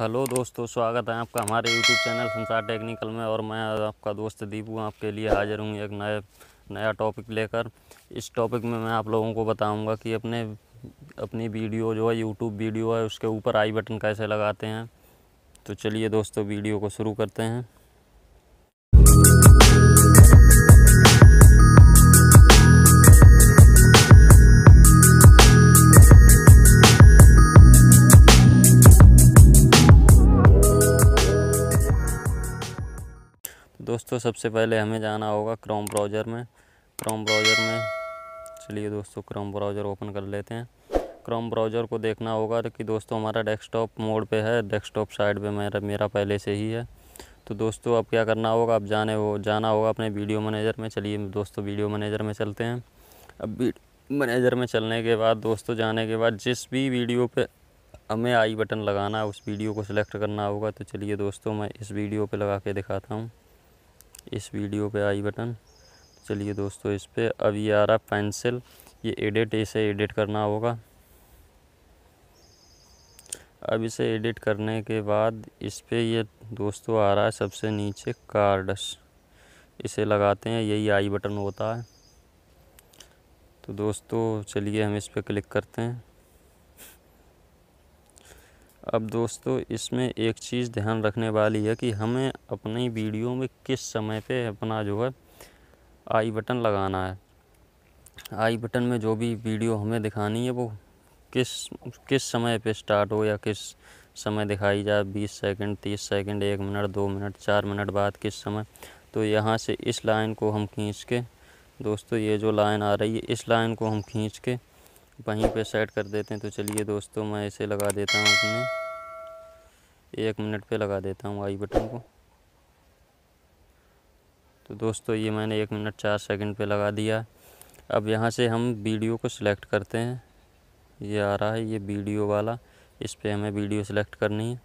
hello दोस्तों स्वागत है आपका हमारे यूट्यूब चैनल संसार टेक्निकल में और मैं आपका दोस्त दीपू आपके लिए हाजिर हूँ एक नए नया टॉपिक लेकर इस टॉपिक में मैं आप लोगों को बताऊंगा कि अपने अपनी वीडियो जो है यूट्यूब वीडियो है उसके ऊपर आई बटन कैसे लगाते हैं तो चलिए दोस्तों वीडियो को शुरू करते हैं दोस्तों सबसे पहले हमें जाना होगा क्रोम ब्राउज़र में क्रोम ब्राउज़र में चलिए दोस्तों क्रोम ब्राउज़र ओपन कर लेते हैं क्रोम ब्राउज़र को देखना होगा कि दोस्तों हमारा डेस्कटॉप मोड पे है डेस्कटॉप साइड पे मेरा मेरा पहले से ही है तो दोस्तों अब क्या करना होगा आप जाने हो जाना होगा अपने वीडियो मैनेजर में चलिए दोस्तों वीडियो मैनेजर में चलते हैं अब मैनेजर में चलने के बाद दोस्तों जाने के बाद जिस भी वीडियो पर हमें आई बटन लगाना है उस वीडियो को सिलेक्ट करना होगा तो चलिए दोस्तों मैं इस वीडियो पे लगा के दिखाता हूँ इस वीडियो पे आई बटन चलिए दोस्तों इस पर अब ये आ रहा पेंसिल ये एडिट इसे एडिट करना होगा अब इसे एडिट करने के बाद इस पर ये दोस्तों आ रहा है सबसे नीचे कार्डस इसे लगाते हैं यही आई बटन होता है तो दोस्तों चलिए हम इस पर क्लिक करते हैं अब दोस्तों इसमें एक चीज़ ध्यान रखने वाली है कि हमें अपनी वीडियो में किस समय पे अपना जो है आई बटन लगाना है आई बटन में जो भी वीडियो हमें दिखानी है वो किस किस समय पे स्टार्ट हो या किस समय दिखाई जाए बीस सेकंड तीस सेकंड एक मिनट दो मिनट चार मिनट बाद किस समय तो यहाँ से इस लाइन को हम खींच के दोस्तों ये जो लाइन आ रही है इस लाइन को हम खींच के वहीं पे सेट कर देते हैं तो चलिए दोस्तों मैं इसे लगा देता हूँ अपने एक मिनट पे लगा देता हूँ आई बटन को तो दोस्तों ये मैंने एक मिनट चार सेकंड पे लगा दिया अब यहाँ से हम वीडियो को सिलेक्ट करते हैं ये आ रहा है ये वीडियो वाला इस पर हमें वीडियो सेलेक्ट करनी है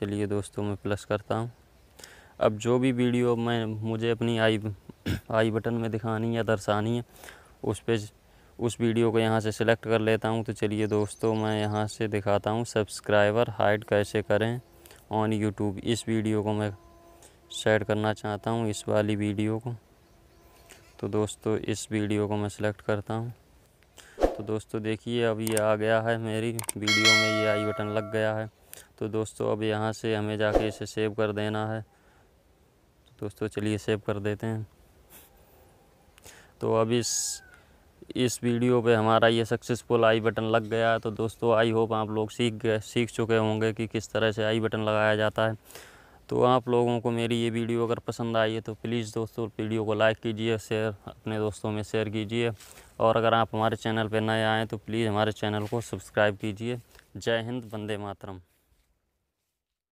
चलिए दोस्तों मैं प्लस करता हूँ अब जो भी वीडियो मैं मुझे अपनी आई आई बटन में दिखानी है दर्शानी है उस पर उस वीडियो को यहाँ से सिलेक्ट कर लेता हूँ तो चलिए दोस्तों मैं यहाँ से दिखाता हूँ सब्सक्राइबर हाइड कैसे करें ऑन यूट्यूब इस वीडियो को मैं शेयर करना चाहता हूँ इस वाली वीडियो को तो दोस्तों इस वीडियो को मैं सिलेक्ट करता हूँ तो दोस्तों देखिए अब ये आ गया है मेरी वीडियो में ये आई बटन लग गया है तो दोस्तों अब यहाँ से हमें जाके इसे सेव कर देना है तो दोस्तों चलिए सेव कर देते हैं तो अब इस इस वीडियो पे हमारा ये सक्सेसफुल आई बटन लग गया तो दोस्तों आई होप आप लोग सीख गए सीख चुके होंगे कि किस तरह से आई बटन लगाया जाता है तो आप लोगों को मेरी ये वीडियो अगर पसंद आई है तो प्लीज़ दोस्तों वीडियो को लाइक कीजिए शेयर अपने दोस्तों में शेयर कीजिए और अगर आप हमारे चैनल पर नए आएँ तो प्लीज़ हमारे चैनल को सब्सक्राइब कीजिए जय हिंद वंदे मातरम